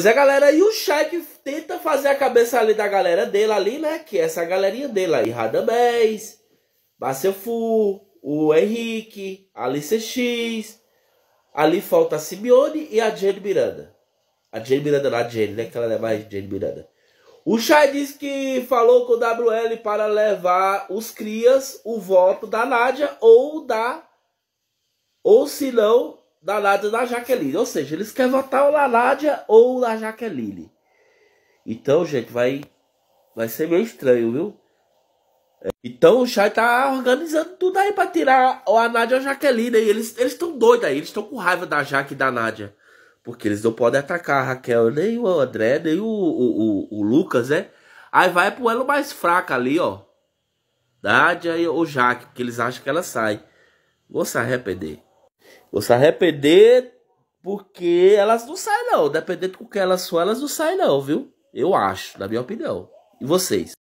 Mas a galera aí, o Shaq tenta fazer a cabeça ali da galera dele ali, né? Que é essa galerinha dele aí. Radamés, Bacefu, o Henrique, Alice X. Ali falta a Simeone e a Jane Miranda. A Jane Miranda, não, a Jane, né? Que ela é mais Jane Miranda. O Chay disse que falou com o WL para levar os crias o voto da Nádia ou da. Ou se não, da Nádia da Jaqueline. Ou seja, eles querem votar ou na Nádia ou na Jaqueline. Então, gente, vai, vai ser meio estranho, viu? É, então o Chay tá organizando tudo aí pra tirar a Nádia ou a Jaqueline. E eles estão doidos aí, eles estão com raiva da Jaque e da Nádia. Porque eles não podem atacar a Raquel, nem o André, nem o, o, o, o Lucas, né? Aí vai pro elo mais fraco ali, ó. Nádia ou o Jaque, porque eles acham que ela sai. Vou se arrepender. Vou se arrepender, porque elas não saem, não. Dependendo do que elas são, elas não saem, não, viu? Eu acho, na minha opinião. E vocês?